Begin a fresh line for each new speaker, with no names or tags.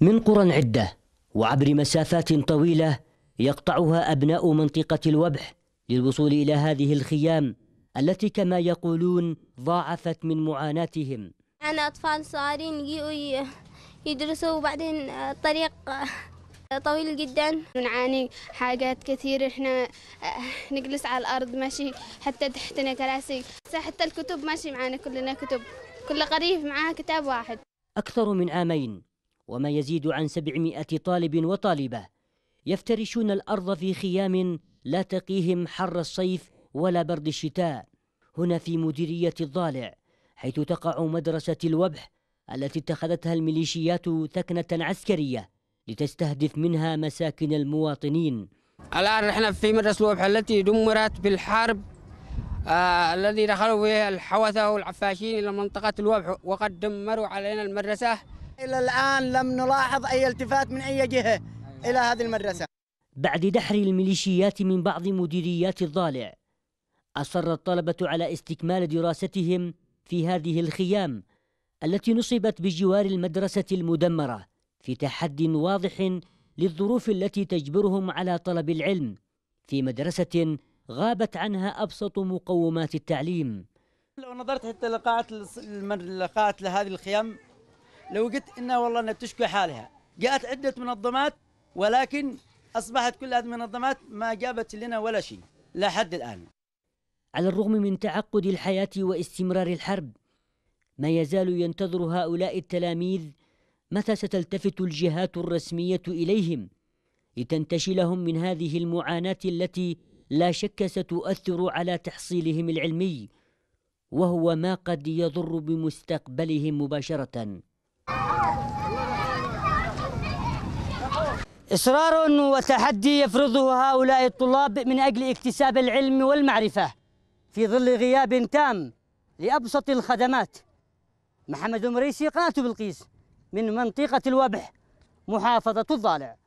من قرى عدة وعبر مسافات طويلة يقطعها أبناء منطقة الوبح للوصول إلى هذه الخيام التي كما يقولون ضاعفت من معاناتهم أنا أطفال صغارين يدرسوا وبعدين الطريق آه، آه، طويل جدا نعاني حاجات كثير احنا آه، نجلس على الارض ماشي حتى تحتنا كراسي حتى الكتب ماشي معانا كلنا كتب كل قريب معاه كتاب واحد اكثر من عامين وما يزيد عن سبعمائة طالب وطالبة يفترشون الأرض في خيام لا تقيهم حر الصيف ولا برد الشتاء هنا في مديرية الضالع حيث تقع مدرسة الوبح التي اتخذتها الميليشيات ثكنة عسكرية لتستهدف منها مساكن المواطنين الآن نحن في مدرسة الوبح التي دمرت بالحرب آه الذي دخلوا فيه الحوثة والعفاشين إلى منطقة الوبح وقد دمروا علينا المدرسة إلى الآن لم نلاحظ أي التفات من أي جهة إلى هذه المدرسة بعد دحر الميليشيات من بعض مديريات الضالع أصر الطلبة على استكمال دراستهم في هذه الخيام التي نصبت بجوار المدرسة المدمرة في تحد واضح للظروف التي تجبرهم على طلب العلم في مدرسة غابت عنها أبسط مقومات التعليم لو نظرت حتى لقاءات لقاعة لهذه الخيام لو قلت إنها والله أنها تشكو حالها جاءت عدة منظمات ولكن أصبحت كل هذه المنظمات ما جابت لنا ولا شيء لحد الآن على الرغم من تعقد الحياة واستمرار الحرب ما يزال ينتظر هؤلاء التلاميذ متى ستلتفت الجهات الرسمية إليهم لتنتشلهم من هذه المعاناة التي لا شك ستؤثر على تحصيلهم العلمي وهو ما قد يضر بمستقبلهم مباشرة إصرار وتحدي يفرضه هؤلاء الطلاب من أجل اكتساب العلم والمعرفة في ظل غياب تام لأبسط الخدمات محمد مريسي قناة بلقيس من منطقة الوبح محافظة الضالع